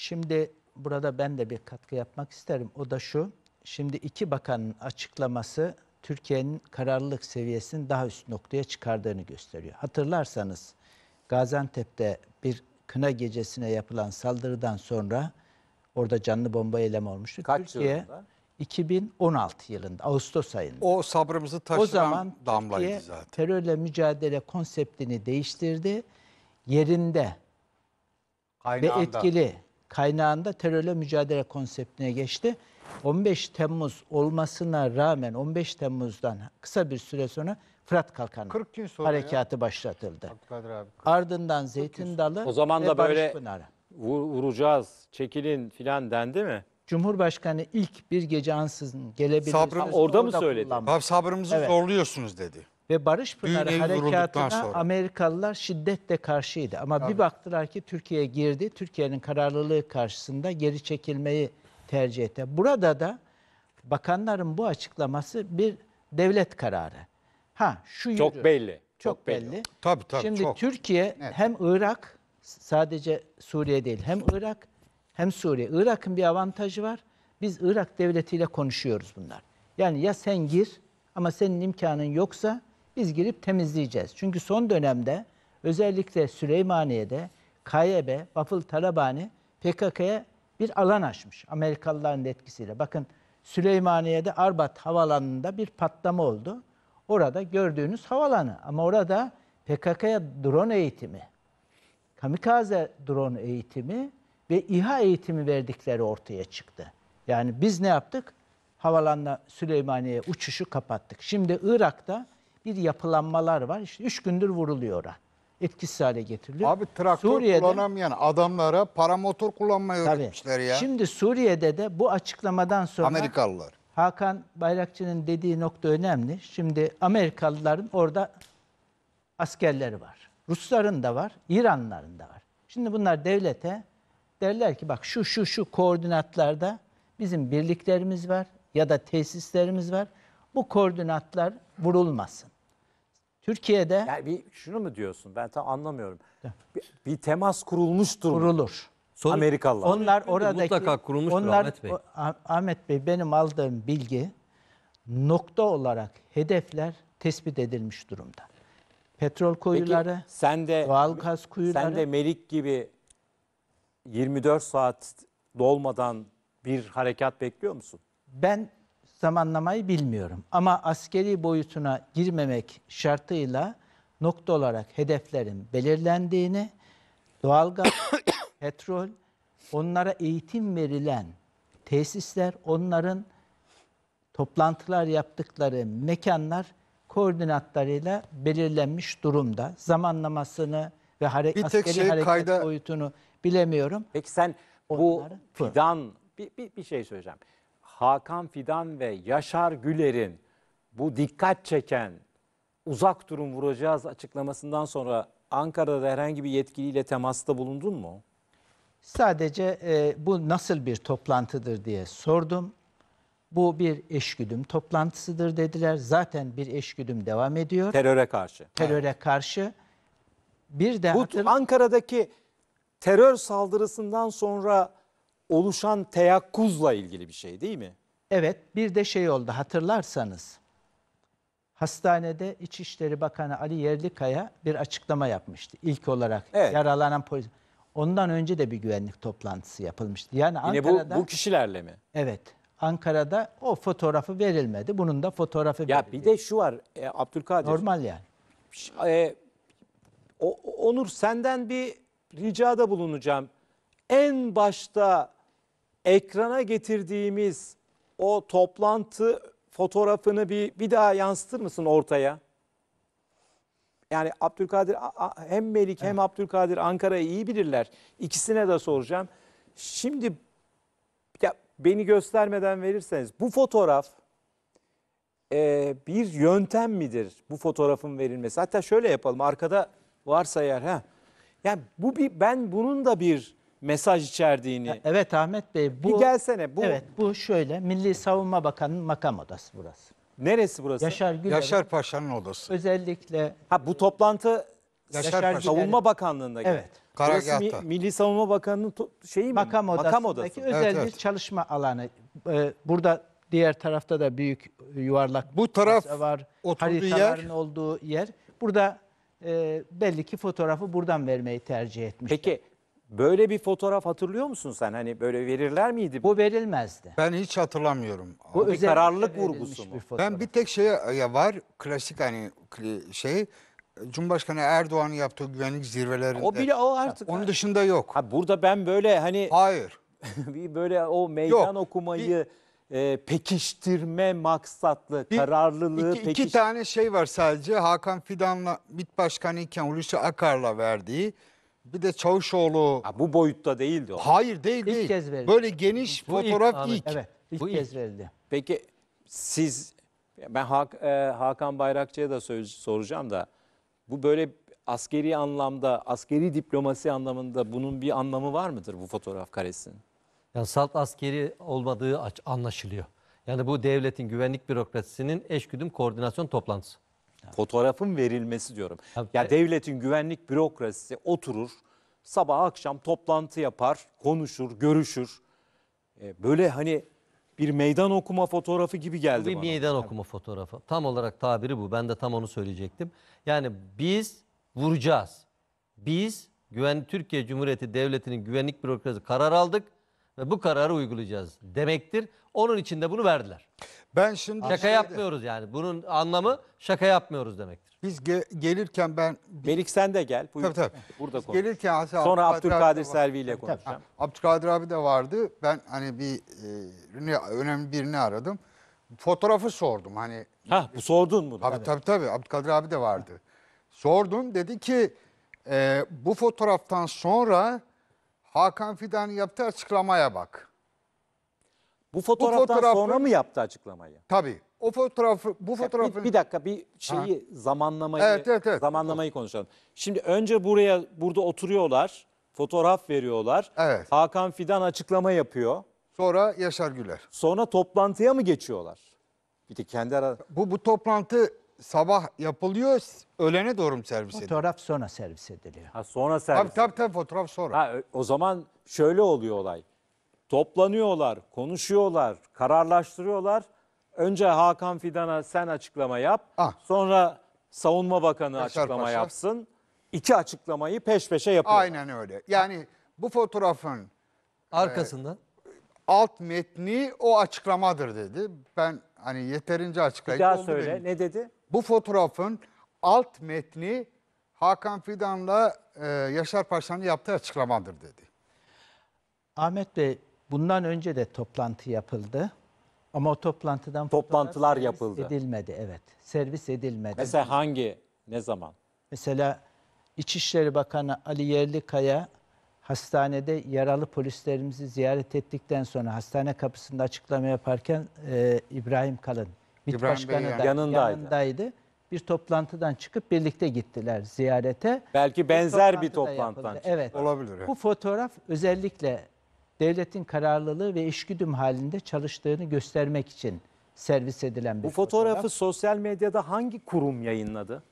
Şimdi burada ben de bir katkı yapmak isterim. O da şu. Şimdi iki bakanın açıklaması Türkiye'nin kararlılık seviyesinin daha üst noktaya çıkardığını gösteriyor. Hatırlarsanız Gaziantep'te bir kına gecesine yapılan saldırıdan sonra orada canlı bomba eylemi olmuştu. Kaç Türkiye yılında? 2016 yılında Ağustos ayında. O sabrımızı taşıran o zaman damlaydı Türkiye, zaten. terörle mücadele konseptini değiştirdi. Yerinde Aynı ve anda. etkili kaynağında terörle mücadele konseptine geçti. 15 Temmuz olmasına rağmen 15 Temmuz'dan kısa bir süre sonra Fırat Kalkanı 40 gün sonra harekatı ya. başlatıldı. Abi, Ardından Zeytin Dalı o zaman da böyle Pınarı. vuracağız, çekilin filan dendi mi? Cumhurbaşkanı ilk bir gece ansızın gelebilir. Sabrımız, orada, orada mı söyledi? Abi sabrımızı evet. zorluyorsunuz dedi. Ve Barış Pınarı Düğün Harekatı'na sonra. Amerikalılar şiddetle karşıydı. Ama bir baktılar ki Türkiye girdi. Türkiye'nin kararlılığı karşısında geri çekilmeyi tercih etti. Burada da bakanların bu açıklaması bir devlet kararı. Ha şu Çok belli. Çok, belli. Tabii, tabii, Şimdi çok. Türkiye hem Irak sadece Suriye değil hem Irak hem Suriye. Irak'ın bir avantajı var. Biz Irak devletiyle konuşuyoruz bunlar. Yani ya sen gir ama senin imkanın yoksa biz girip temizleyeceğiz. Çünkü son dönemde özellikle Süleymaniye'de KYB, Bafıl Talabani PKK'ya bir alan açmış Amerikalıların etkisiyle. Bakın Süleymaniye'de Arbat Havalanı'nda bir patlama oldu. Orada gördüğünüz havalanı ama orada PKK'ya drone eğitimi, kamikaze drone eğitimi ve İHA eğitimi verdikleri ortaya çıktı. Yani biz ne yaptık? Havalanla Süleymaniye uçuşu kapattık. Şimdi Irak'ta bir yapılanmalar var. İşte üç gündür vuruluyor oraya. Etkisiz hale getiriliyor. Abi traktör Suriye'de, kullanamayan adamlara paramotor kullanmayı öğretmişler ya. Şimdi Suriye'de de bu açıklamadan sonra Amerikalılar. Hakan Bayrakçı'nın dediği nokta önemli. Şimdi Amerikalıların orada askerleri var. Rusların da var, İranların da var. Şimdi bunlar devlete derler ki bak şu şu şu koordinatlarda bizim birliklerimiz var ya da tesislerimiz var. Bu koordinatlar vurulmasın. Türkiye'de... Yani bir, şunu mu diyorsun? Ben tam anlamıyorum. Bir, bir temas kurulmuştur. Kurulur. Amerikalılar. Onlar oradaki... Mutlaka kurulmuştur onlar, Ahmet Bey. O, Ahmet Bey benim aldığım bilgi nokta olarak hedefler tespit edilmiş durumda. Petrol kuyuları, Peki, sen de, doğal gaz kuyuları... Sen de Melik gibi 24 saat dolmadan bir harekat bekliyor musun? Ben zamanlamayı bilmiyorum. Ama askeri boyutuna girmemek şartıyla nokta olarak hedeflerin belirlendiğini, doğalgaz, petrol, onlara eğitim verilen tesisler, onların toplantılar yaptıkları mekanlar koordinatlarıyla belirlenmiş durumda. Zamanlamasını ve hare bir askeri şey, hareket kayda... boyutunu bilemiyorum. Peki sen bu Onları, fidan bir, bir, bir şey söyleyeceğim. Hakan Fidan ve Yaşar Güler'in bu dikkat çeken uzak durum vuracağız açıklamasından sonra Ankara'da herhangi bir yetkiliyle temasta bulundun mu? Sadece e, bu nasıl bir toplantıdır diye sordum. Bu bir eşgüdüm toplantısıdır dediler. Zaten bir eşgüdüm devam ediyor. Teröre karşı. Teröre evet. karşı. Bir de bu hatır... Ankara'daki terör saldırısından sonra oluşan teyakkuzla ilgili bir şey değil mi? Evet bir de şey oldu hatırlarsanız hastanede İçişleri Bakanı Ali Yerlikaya bir açıklama yapmıştı. İlk olarak evet. yaralanan polis. Ondan önce de bir güvenlik toplantısı yapılmıştı. Yani Yine Ankara'da, bu, bu kişilerle mi? Evet. Ankara'da o fotoğrafı verilmedi. Bunun da fotoğrafı ya verildi. Ya bir de şu var e, Abdülkadir. Normal yani. E, o, Onur senden bir ricada bulunacağım. En başta ekrana getirdiğimiz o toplantı fotoğrafını bir, bir daha yansıtır mısın ortaya? Yani Abdülkadir hem Melik hem evet. Abdülkadir Ankara'yı iyi bilirler. İkisine de soracağım. Şimdi ya beni göstermeden verirseniz bu fotoğraf e, bir yöntem midir bu fotoğrafın verilmesi? Hatta şöyle yapalım arkada varsa eğer ha. Yani bu bir ben bunun da bir mesaj içerdiğini. Evet Ahmet Bey. Bu, Bir gelsene bu. Evet bu şöyle Milli Savunma Bakanı'nın makam odası burası. Neresi burası? Yaşar Güler. Yaşar Paşa'nın odası. özellikle Ha bu toplantı Yaşar Yaşar Paşa. Savunma Bakanlığı'nda. Evet. Burası Mi- Milli Savunma Bakanı'nın şeyi mi? makam odasındaki Makam odası. özel Evet, bir evet. çalışma alanı. Ee, burada diğer tarafta da büyük yuvarlak Bu taraf var. oturduğu Haritaların yer. olduğu yer. Burada e, belli ki fotoğrafı buradan vermeyi tercih etmişler. Peki Böyle bir fotoğraf hatırlıyor musun sen? Hani böyle verirler miydi? Bu verilmezdi. Ben hiç hatırlamıyorum. Bu bir kararlılık vurgusu mu? bir Ben bir tek şey ya var klasik hani şey Cumhurbaşkanı Erdoğan'ın yaptığı güvenlik zirvelerinde. O bile o artık. Onun dışında yok. Ha, burada ben böyle hani Hayır. bir böyle o meydan Yok, okumayı e, pekiştirme maksatlı Bir- kararlılığı iki, iki tane şey var sadece Hakan Fidan'la MİT Başkanı iken Hulusi Akar'la verdiği bir de Çavuşoğlu. Ha, bu boyutta değildi o. Hayır değil İlk değil. kez verildi. Böyle geniş Bu fotoğraf Ahmet, ilk. Evet, ilk Bu ilk. kez verildi. Peki siz ben Hak, e, Hakan Bayrakçı'ya da söz, soracağım da bu böyle askeri anlamda, askeri diplomasi anlamında bunun bir anlamı var mıdır bu fotoğraf karesinin? Yani salt askeri olmadığı anlaşılıyor. Yani bu devletin güvenlik bürokrasisinin eşgüdüm koordinasyon toplantısı. Fotoğrafın verilmesi diyorum. Tabii. Ya devletin güvenlik bürokrasisi oturur, sabah akşam toplantı yapar, konuşur, görüşür. Ee, Böyle hani bir meydan okuma fotoğrafı gibi geldi bir bana. meydan okuma fotoğrafı. Tam olarak tabiri bu. Ben de tam onu söyleyecektim. Yani biz vuracağız. Biz güven Türkiye Cumhuriyeti Devleti'nin güvenlik bürokrasi karar aldık ve bu kararı uygulayacağız demektir. Onun için de bunu verdiler. Ben şimdi Şaka şeyde- yapmıyoruz yani. Bunun anlamı şaka yapmıyoruz demektir. Biz ge- gelirken ben Melik sen de gel. Buyur. Tabii, tabii. Burada konuş. gelirken hatta Sonra Abdülkadir Selvi ile konuşacağım. Abdülkadir abi de vardı. Ben hani bir e, önemli birini aradım. Fotoğrafı sordum hani. Ha bu sordun mu? Tabii tabii tabii Abdülkadir abi de vardı. Sordum dedi ki e, bu fotoğraftan sonra Hakan Fidan'ın yaptığı açıklamaya bak. Bu fotoğraftan fotoğrafı- sonra mı yaptı açıklamayı? Tabii. O fotoğrafı, bu fotoğrafı. Bir, bir dakika bir şeyi zamanlamayı Evet, evet, evet. zamanlamayı konuşalım. Şimdi önce buraya burada oturuyorlar, fotoğraf veriyorlar. Evet. Hakan Fidan açıklama yapıyor. Sonra Yaşar Güler. Sonra toplantıya mı geçiyorlar? Bir de kendi ara Bu, bu toplantı sabah yapılıyor, öğlene doğru mu servis ediliyor? Fotoğraf sonra servis ediliyor. ha, sonra servis. Tabii tabii tabii fotoğraf sonra. Ha, o zaman şöyle oluyor olay toplanıyorlar, konuşuyorlar, kararlaştırıyorlar. Önce Hakan Fidan'a sen açıklama yap. Ah. Sonra Savunma Bakanı Yaşar açıklama Paşa. yapsın. İki açıklamayı peş peşe yapıyorlar. Aynen öyle. Yani bu fotoğrafın Arkasından. E, alt metni o açıklamadır dedi. Ben hani yeterince Bir açıklayıcı daha söyle. benim. Ne dedi? Bu fotoğrafın alt metni Hakan Fidan'la e, Yaşar Paşa'nın yaptığı açıklamadır dedi. Ahmet Bey Bundan önce de toplantı yapıldı. Ama o toplantıdan Toplantılar servis yapıldı. edilmedi evet. Servis edilmedi. Mesela hangi, ne zaman? Mesela İçişleri Bakanı Ali Yerlikaya hastanede yaralı polislerimizi ziyaret ettikten sonra hastane kapısında açıklama yaparken e, İbrahim Kalın MİT İbrahim Başkanı da yanındaydı. yanındaydı. Bir toplantıdan çıkıp birlikte gittiler ziyarete. Belki benzer bir toplantı da toplantıdan Evet. Olabilir. Bu fotoğraf özellikle devletin kararlılığı ve işgüdüm halinde çalıştığını göstermek için servis edilen bir Bu fotoğrafı fotoğraf. sosyal medyada hangi kurum yayınladı?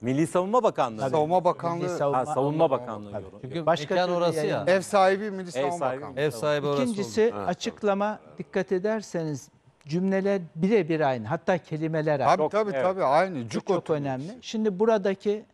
Milli Savunma Bakanlığı. Tabii. Savunma Bakanlığı. Milli Savunma, ha, Savunma Bakanlığı. Tabii. Çünkü Başka mekan orası ya. Ev sahibi Milli Savunma ev sahibi, Bakanlığı. Ev sahibi orası İkincisi oldu. açıklama evet. dikkat ederseniz cümleler birebir aynı. Hatta kelimeler aynı. Tabii çok, tabii evet. tabii aynı. Cuk çok, çok önemli. Şimdi buradaki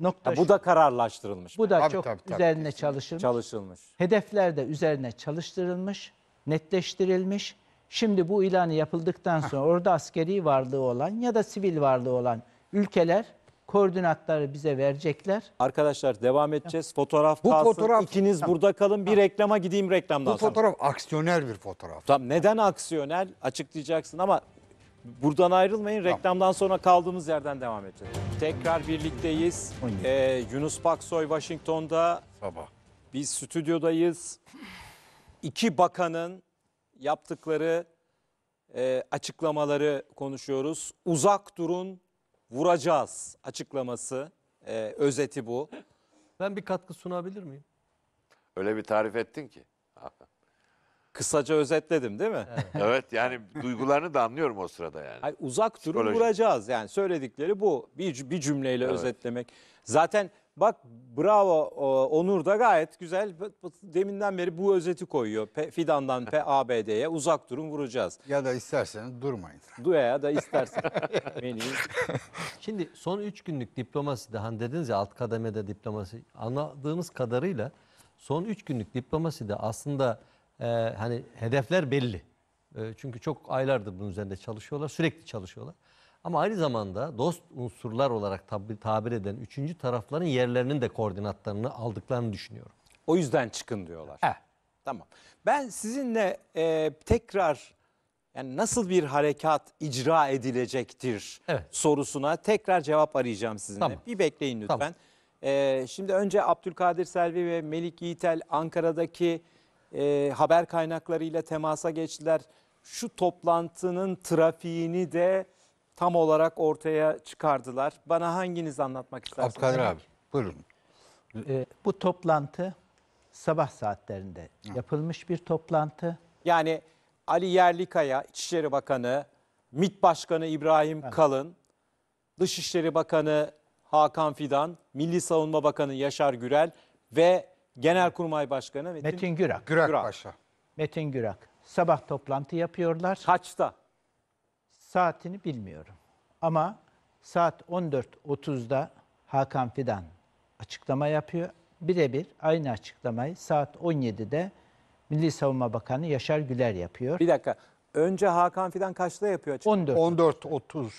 nokta ha, bu şu. da kararlaştırılmış. Bu da tabii, çok tabii, tabii, üzerine kesinlikle. çalışılmış. Çalışılmış. Hedefler de üzerine çalıştırılmış, netleştirilmiş. Şimdi bu ilanı yapıldıktan sonra orada askeri varlığı olan ya da sivil varlığı olan ülkeler koordinatları bize verecekler. Arkadaşlar devam edeceğiz. Fotoğraf bu kalsın. Fotoğraf, ikiniz burada kalın. Bir reklama gideyim reklamdan Bu sonra. fotoğraf aksiyoner bir fotoğraf. Tamam neden aksiyonel açıklayacaksın ama Buradan ayrılmayın. Reklamdan sonra kaldığımız yerden devam edeceğiz. Tekrar birlikteyiz. Ee, Yunus Paksoy Washington'da. Sabah. Biz stüdyodayız. İki bakanın yaptıkları e, açıklamaları konuşuyoruz. Uzak durun, vuracağız açıklaması. E, özeti bu. Ben bir katkı sunabilir miyim? Öyle bir tarif ettin ki. Kısaca özetledim değil mi? Evet yani duygularını da anlıyorum o sırada yani. Ay, uzak durun vuracağız. Yani söyledikleri bu. Bir, bir cümleyle Evet. özetlemek. Zaten bak bravo Onur da gayet güzel. Deminden beri bu özeti koyuyor. Fidan'dan PABD'ye uzak durun vuracağız. Ya da isterseniz durmayın. Duya da isterseniz Menüyü Şimdi son 3 günlük diplomasi de dediniz ya alt kademede diplomasi anladığımız kadarıyla son 3 günlük diplomasi de aslında e, hani hedefler belli. E, çünkü çok aylardır bunun üzerinde çalışıyorlar, sürekli çalışıyorlar. Ama aynı zamanda dost unsurlar olarak tab tabir eden üçüncü tarafların yerlerinin de koordinatlarını aldıklarını düşünüyorum. O yüzden çıkın diyorlar. Evet. Tamam. Ben sizinle e, tekrar yani nasıl bir harekat icra edilecektir evet. sorusuna tekrar cevap arayacağım sizinle. Tamam. Bir bekleyin lütfen. Tamam. E, şimdi önce Abdülkadir Selvi ve Melik Yiğitel Ankara'daki e, haber kaynaklarıyla temasa geçtiler. Şu toplantının trafiğini de tam olarak ortaya çıkardılar. Bana hanginiz anlatmak istersiniz? Abdülkadir abi buyurun. E, bu toplantı sabah saatlerinde yapılmış bir toplantı. Yani Ali Yerlikaya, İçişleri Bakanı, MİT Başkanı İbrahim evet. Kalın, Dışişleri Bakanı Hakan Fidan, Milli Savunma Bakanı Yaşar Gürel ve Genelkurmay Başkanı Metin, Metin Gürak. Gürak, Gürak. Paşa. Metin Gürak. Sabah toplantı yapıyorlar. Kaçta? Saatini bilmiyorum. Ama saat 14.30'da Hakan Fidan açıklama yapıyor. Birebir aynı açıklamayı saat 17'de Milli Savunma Bakanı Yaşar Güler yapıyor. Bir dakika. Önce Hakan Fidan kaçta yapıyor açıklamayı? 14. 14.30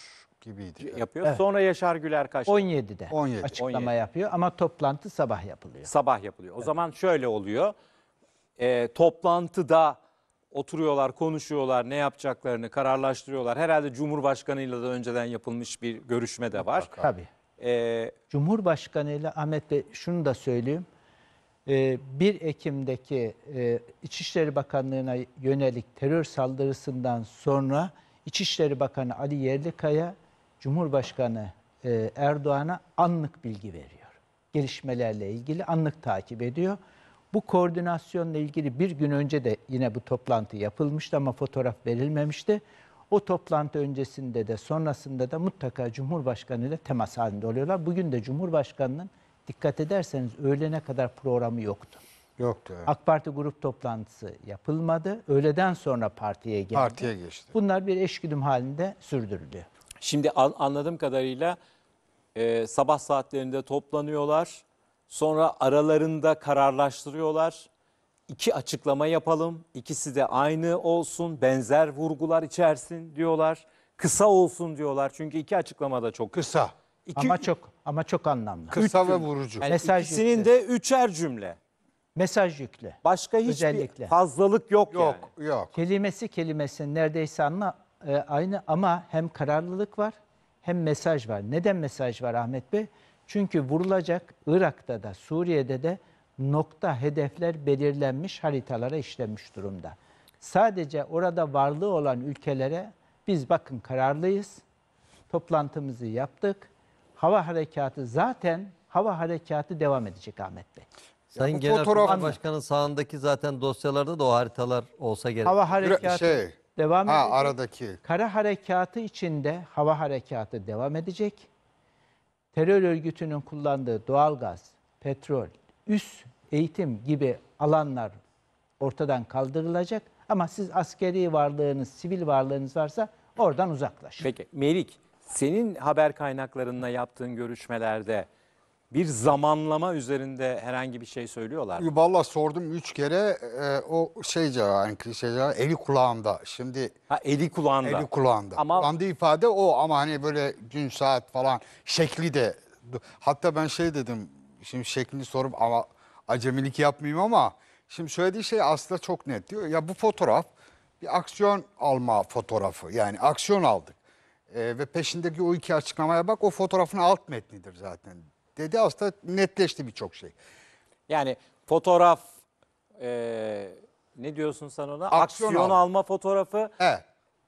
gibiydi. yapıyor. Evet. Sonra Yaşar Güler kaçtı. 17'de 17. açıklama 17. yapıyor ama toplantı sabah yapılıyor. Sabah yapılıyor. O zaman şöyle oluyor. Ee, toplantıda oturuyorlar, konuşuyorlar, ne yapacaklarını kararlaştırıyorlar. Herhalde Cumhurbaşkanı'yla da önceden yapılmış bir görüşme de var. Tabii. Ee, Cumhurbaşkanı ile Ahmet Bey şunu da söyleyeyim. 1 ee, Ekim'deki e, İçişleri Bakanlığı'na yönelik terör saldırısından sonra İçişleri Bakanı Ali Yerlikaya Cumhurbaşkanı e, Erdoğan'a anlık bilgi veriyor. Gelişmelerle ilgili anlık takip ediyor. Bu koordinasyonla ilgili bir gün önce de yine bu toplantı yapılmıştı ama fotoğraf verilmemişti. O toplantı öncesinde de sonrasında da mutlaka Cumhurbaşkanı ile temas halinde oluyorlar. Bugün de Cumhurbaşkanı'nın dikkat ederseniz öğlene kadar programı yoktu. Yoktu. Evet. AK Parti grup toplantısı yapılmadı. Öğleden sonra partiye geldi. Partiye geçti. Bunlar bir eşgüdüm halinde sürdürülüyor. Şimdi anladığım kadarıyla e, sabah saatlerinde toplanıyorlar. Sonra aralarında kararlaştırıyorlar. İki açıklama yapalım. İkisi de aynı olsun, benzer vurgular içersin diyorlar. Kısa olsun diyorlar. Çünkü iki açıklama da çok kısa. İki, ama çok ama çok anlamlı. Kısa ve vurucu. Yani Mesaj ikisinin yükle. de üçer cümle. Mesaj yükle. Başka hiçbir Özellikle. fazlalık yok, yok yani. Yok, yok. Kelimesi kelimesi neredeyse anla e, aynı ama hem kararlılık var hem mesaj var. Neden mesaj var Ahmet Bey? Çünkü vurulacak Irak'ta da Suriye'de de nokta hedefler belirlenmiş haritalara işlenmiş durumda. Sadece orada varlığı olan ülkelere biz bakın kararlıyız. Toplantımızı yaptık. Hava harekatı zaten hava harekatı devam edecek Ahmet Bey. Sayın Genel fotoğraf- Başkan'ın sağındaki zaten dosyalarda da o haritalar olsa gerek. Hava harekatı şey, devam ha, edecek. aradaki. Kara harekatı içinde hava harekatı devam edecek. Terör örgütünün kullandığı doğalgaz, petrol, üs, eğitim gibi alanlar ortadan kaldırılacak. Ama siz askeri varlığınız, sivil varlığınız varsa oradan uzaklaşın. Peki Melik, senin haber kaynaklarında yaptığın görüşmelerde bir zamanlama üzerinde herhangi bir şey söylüyorlar mı? Valla sordum üç kere e, o şey yani şey eli kulağında. Şimdi ha, eli kulağında. Eli kulağında. Ama... kulağında ifade o ama hani böyle gün saat falan şekli de. Hatta ben şey dedim şimdi şeklini sorup ama acemilik yapmayayım ama şimdi söylediği şey aslında çok net diyor. Ya bu fotoğraf bir aksiyon alma fotoğrafı yani aksiyon aldık. E, ve peşindeki o iki açıklamaya bak o fotoğrafın alt metnidir zaten dedi. Aslında netleşti birçok şey. Yani fotoğraf e, ne diyorsun sen ona? Aksiyon, Aksiyon al. alma fotoğrafı. Evet.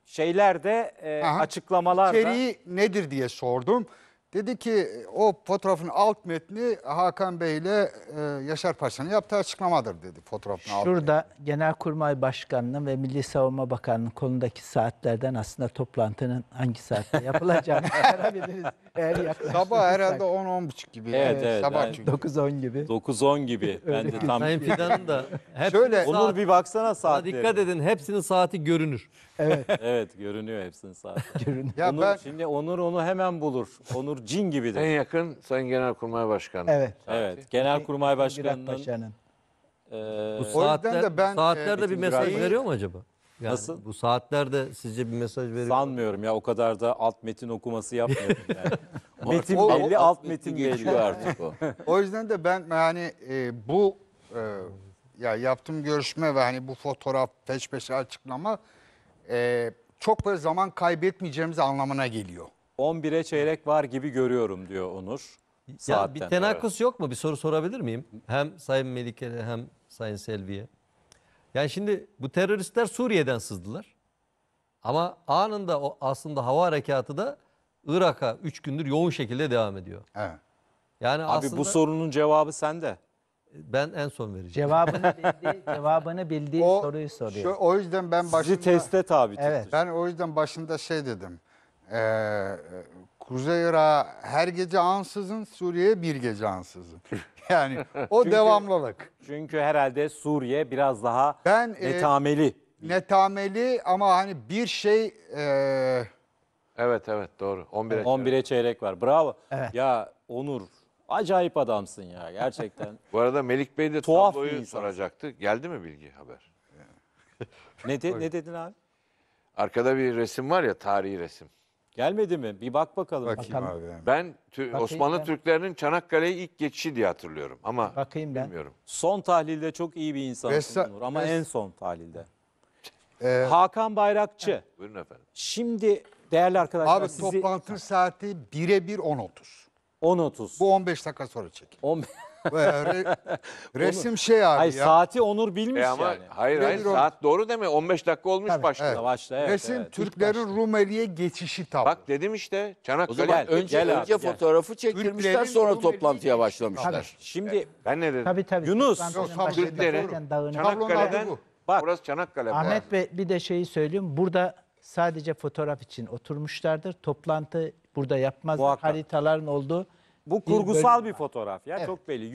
Şeyler de e, Aha. açıklamalar da. nedir diye sordum. Dedi ki o fotoğrafın alt metni Hakan Bey ile e, Yaşar Paşa'nın yaptığı açıklamadır dedi fotoğrafın alt Şurada metni. Genelkurmay Başkanı'nın ve Milli Savunma Bakanı'nın konudaki saatlerden aslında toplantının hangi saatte yapılacağını öğrenebiliriz. Eğer Sabah herhalde 10-10.30 gibi. Evet, evet, evet, Sabah evet. 9-10 gibi. 9-10 gibi. Ben de tam... Sayın Fidan'ın da Şöyle, saat, Onur bir baksana saatleri. Dikkat edin hepsinin saati görünür. Evet. evet görünüyor hepsinin zaten. görünüyor. Ya Onur, ben- Şimdi Onur onu hemen bulur. Onur cin En gibidir. yakın Sayın Genelkurmay Başkanı. Evet. evet. Genelkurmay Başkanı'nın... Başkanı'nın Paşa'nın. E, bu saatler, de ben, bu saatlerde e, bir mesaj Ziraat- veriyor mu acaba? Yani Nasıl? Bu saatlerde sizce bir mesaj veriyor mu? Sanmıyorum ya o kadar da alt metin okuması yapmıyorum yani. metin O- o- belli, alt metin belli. geçiyor artık o. O yüzden de ben yani e, bu e, ya yaptığım görüşme ve hani bu fotoğraf peş peşe açıklama e, çok böyle zaman kaybetmeyeceğimiz anlamına geliyor. 11'e çeyrek var gibi görüyorum diyor Onur. Ya bir tenakus yok mu? Bir soru sorabilir miyim? Hem Sayın Melike'ye hem Sayın Selvi'ye. Yani şimdi bu teröristler Suriye'den sızdılar. Ama anında o aslında hava harekatı da Irak'a 3 gündür yoğun şekilde devam ediyor. Evet. Yani Abi aslında bu sorunun cevabı sende. Ben en son vereceğim. Cevabını bildiği, cevabını bildiği O- soruyu soruyor. Şu, o yüzden ben başında... Sizi teste tabi Evet. Ben o yüzden başında şey dedim. Ee, Kuzey Irak'a her gece ansızın, Suriye'ye bir gece ansızın. Yani o Çünkü- devamlılık. Çünkü herhalde Suriye biraz daha Ben, e, netameli. Netameli ama hani bir şey... ee, Evet evet doğru. 11'e. 11'e çeyrek var. Bravo. Evet. Ya Onur Acayip adamsın ya gerçekten. Bu arada Melik Bey de Tuhaf bir tabloyu soracaktı. Geldi mi bilgi haber? ne, de, ne dedin abi? Arkada bir resim var ya tarihi resim. Gelmedi mi? Bir bak bakalım. Bakayım Bakalım. abi. Yani. Ben Tü- Osmanlı ben. Türklerinin Çanakkale'ye ilk geçişi diye hatırlıyorum ama Bakayım ben. bilmiyorum. Son tahlilde çok iyi bir insan Ressa- Nur. ama res- en son tahlilde. Ee, Hakan Bayrakçı. Buyurun efendim. Şimdi değerli arkadaşlar Abi sizi toplantı saati birebir 10.30. 10.30. Bu 15 dakika sonra çek. 15. Re, resim Onur. şey abi Hayır, ya. Saati Onur bilmiş E ama yani. hayır Nedir hayır o? saat doğru deme 15 dakika olmuş Tabii, başka. evet. Savaşta evet. Resim evet. Türklerin Rumeli'ye geçişi tabi. Bak dedim işte Çanakkale. zaman Gel, önce abi, fotoğrafı çektirmişler sonra Rumeli'ye toplantıya Tabii. başlamışlar. Şimdi Ben ne dedim? Tabii tabii. Yunus, Toplantıdan Çanakkale'den Bak. burası Çanakkale bu Ahmet Bey bir de şeyi söyleyeyim. Burada sadece fotoğraf için oturmuşlardır. Toplantı burada yapmaz. Haritaların olduğu Bu kurgusal bir, bir fotoğraf ya Evet. çok belli.